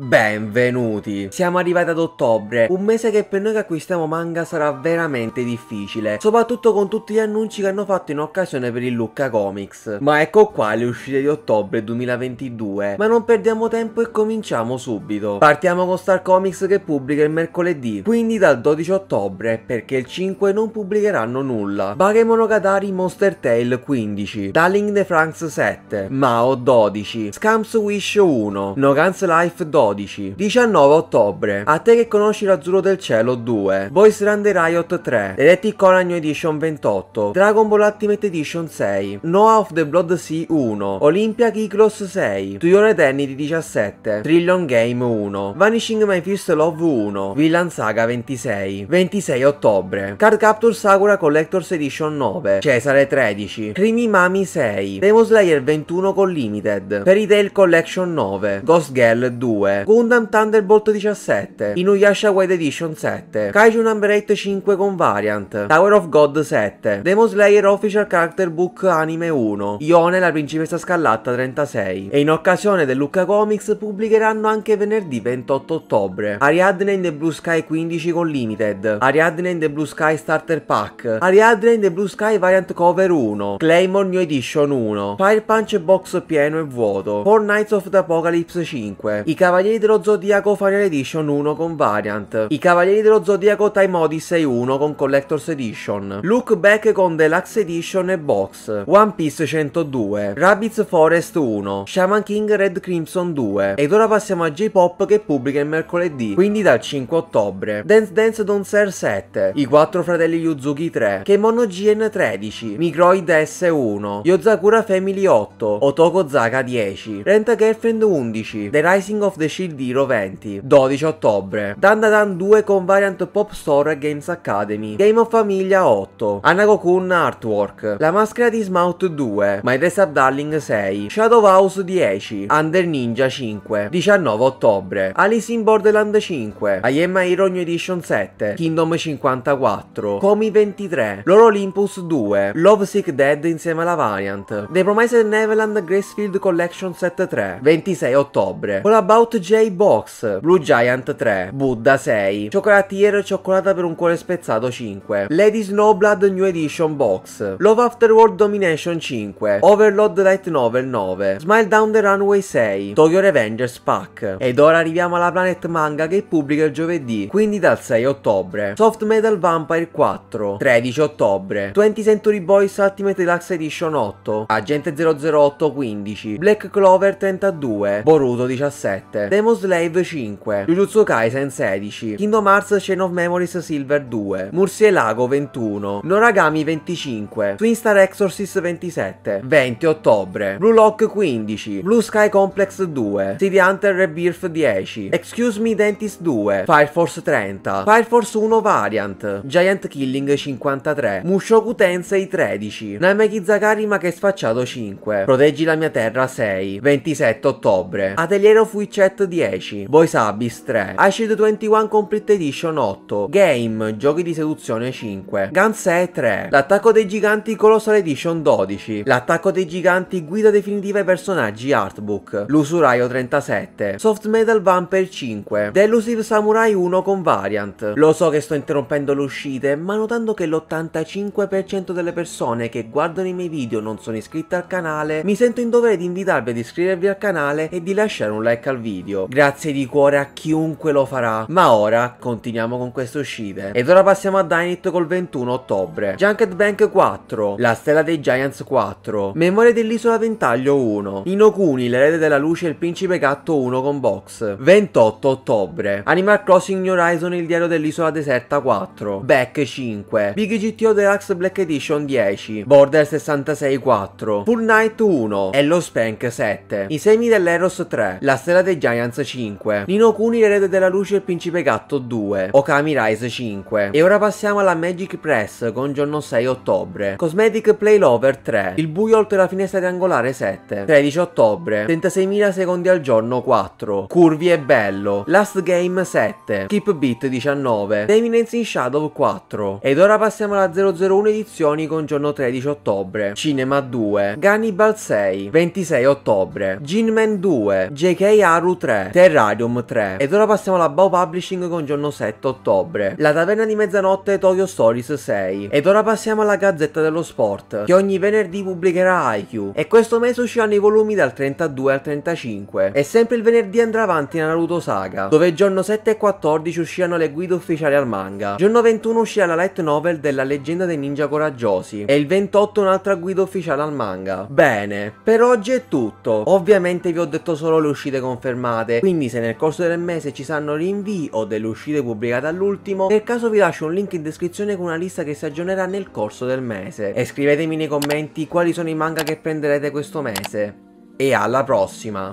Benvenuti! Siamo arrivati ad ottobre, un mese che per noi che acquistiamo manga sarà veramente difficile, soprattutto con tutti gli annunci che hanno fatto in occasione per il Lucca Comics. Ma ecco qua le uscite di ottobre 2022, ma non perdiamo tempo e cominciamo subito. Partiamo con Star Comics che pubblica il mercoledì, quindi dal 12 ottobre, perché il 5 non pubblicheranno nulla. Monogatari Monster Tale 15, Darling the Franks 7, Mao 12, Scams Wish 1, No Guns Life 12, 12. 19 ottobre. A te che conosci l'azzurro del cielo 2. Voice Run Riot 3. Electric Conan Edition 28. Dragon Ball Ultimate Edition 6. Noah of the Blood Sea 1. Olympia Kiklos 6. To Your Eternity 17. Trillion Game 1. Vanishing My First Love 1. Villain Saga 26. 26 ottobre. Card Capture Sakura Collectors Edition 9. Cesare 13. Creamy Mami 6. Demon Slayer 21 con Limited. Fairy Tail Collection 9. Ghost Girl 2. Gundam Thunderbolt 17, Inuyasha White Edition 7, Kaiju Number 8 5 con variant, Tower of God 7, Demon Slayer Official Character Book Anime 1, Ione la principessa scarlatta 36 e in occasione del Lucca Comics pubblicheranno anche venerdì 28 ottobre Ariadne in the Blue Sky 15 con Limited, Ariadne in the Blue Sky Starter Pack, Ariadne in the Blue Sky Variant Cover 1, Claymore New Edition 1, Fire Punch Box pieno e vuoto, Four Knights of the Apocalypse 5, I Cavalieri Cavalieri dello Zodiaco Final Edition 1 con Variant, i Cavalieri dello Zodiaco Time Odyssey 1 con Collector's Edition, Look Back con Deluxe Edition e Box, One Piece 102, Rabbids Forest 1, Shaman King Red Crimson 2 ed ora passiamo a J-Pop che pubblica il mercoledì, quindi dal 5 ottobre, Dance Dance Don't Dancer 7, I Quattro Fratelli Yuzuki 3, Kemono GN 13, Microid S1, Yozakura Family 8, Otoko Zaka 10, Renta Girlfriend 11, The Rising of the Shield CD roventi. 12 ottobre. Dandadan 2 con variant Pop Store e Games Academy. Game of Famiglia 8. Anagokun Artwork. La maschera di Smout 2. My Dress Up Darling 6. Shadow House 10. Under Ninja 5. 19 ottobre. Alice in Borderland 5. I Am Hero New Edition 7. Kingdom 54. Comi 23. Loro Olympus 2. Love Sick Dead insieme alla variant. The Promised Neverland Gracefield Collection 7 3. 26 ottobre. All About Jay Box, Blue Giant 3, Buddha 6, Cioccolatier Cioccolata per un cuore spezzato 5, Lady Snowblood New Edition Box, Love After World Domination 5, Overload Light Novel 9, Smile Down the Runway 6, Tokyo Revengers Pack. Ed ora arriviamo alla Planet Manga che pubblica il giovedì, quindi dal 6 ottobre, Soft Metal Vampire 4, 13 ottobre, 20 Century Boys Ultimate Deluxe Edition 8, Agente 008 15, Black Clover 32, Boruto 17. Demon Slave 5, Jujutsu Kaisen 16, Kingdom Hearts Chain of Memories Silver 2, Murcielago 21, Noragami 25, Twinstar Exorcist 27, 20 ottobre, Blue Lock 15, Blue Sky Complex 2, City Hunter Rebirth 10, Excuse Me Dentist 2, Fire Force 30, Fire Force 1 Variant, Giant Killing 53, Mushoku Tensei 13, Nameki Zakarima che sfacciato 5, Proteggi la mia terra 6, 27 ottobre, Ateliero Fuicet Fiat 10, Voice Abyss 3, Acid 21 Complete Edition 8, Game, giochi di seduzione 5, Gansè 3, L'attacco dei giganti Colossal Edition 12, L'attacco dei giganti guida definitiva ai personaggi Artbook, L'usuraio 37, Soft Metal Vampire 5, Delusive Samurai 1 con Variant. Lo so che sto interrompendo le uscite, ma notando che l'85% delle persone che guardano i miei video non sono iscritte al canale, mi sento in dovere di invitarvi ad iscrivervi al canale e di lasciare un like al video video. Grazie di cuore a chiunque lo farà. Ma ora continuiamo con queste uscite. Ed ora passiamo a Dynit col 21 ottobre. Junket Bank 4, La Stella dei Giants 4, Memoria dell'Isola Ventaglio 1, Inokuni, l'erede della luce e il principe gatto 1 con box. 28 ottobre, Animal Crossing New Horizon, il diario dell'isola deserta 4, Back 5, Big GTO Deluxe Black Edition 10, Border 66 4, Full Knight 1, E lo Spank 7, I semi dell'Eros 3, La Stella dei Giants Defiance 5, Nino Kuni l'erede della luce e il principe gatto 2, Okami Rise 5. E ora passiamo alla Magic Press con giorno 6 ottobre, Cosmetic Play Lover 3, Il buio oltre la finestra triangolare 7, 13 ottobre, 36.000 secondi al giorno 4, Curvi e bello, Last Game 7, Keep Beat 19, The Eminence in Shadow 4. Ed ora passiamo alla 001 edizioni con giorno 13 ottobre, Cinema 2, Gannibal 6, 26 ottobre, Ginman 2, JK Haru 3, 3, Terrarium 3. Ed ora passiamo alla Bao Publishing con giorno 7 ottobre, la taverna di mezzanotte Tokyo Stories 6. Ed ora passiamo alla Gazzetta dello Sport, che ogni venerdì pubblicherà IQ. E questo mese usciranno i volumi dal 32 al 35. E sempre il venerdì andrà avanti nella Naruto Saga, dove giorno 7 e 14 usciranno le guide ufficiali al manga. Giorno 21 uscirà la light novel della leggenda dei ninja coraggiosi. E il 28 un'altra guida ufficiale al manga. Bene, per oggi è tutto. Ovviamente vi ho detto solo le uscite confermate aggiornate, quindi se nel corso del mese ci saranno rinvii o delle uscite pubblicate all'ultimo, nel caso vi lascio un link in descrizione con una lista che si aggiornerà nel corso del mese. E scrivetemi nei commenti quali sono i manga che prenderete questo mese. E alla prossima!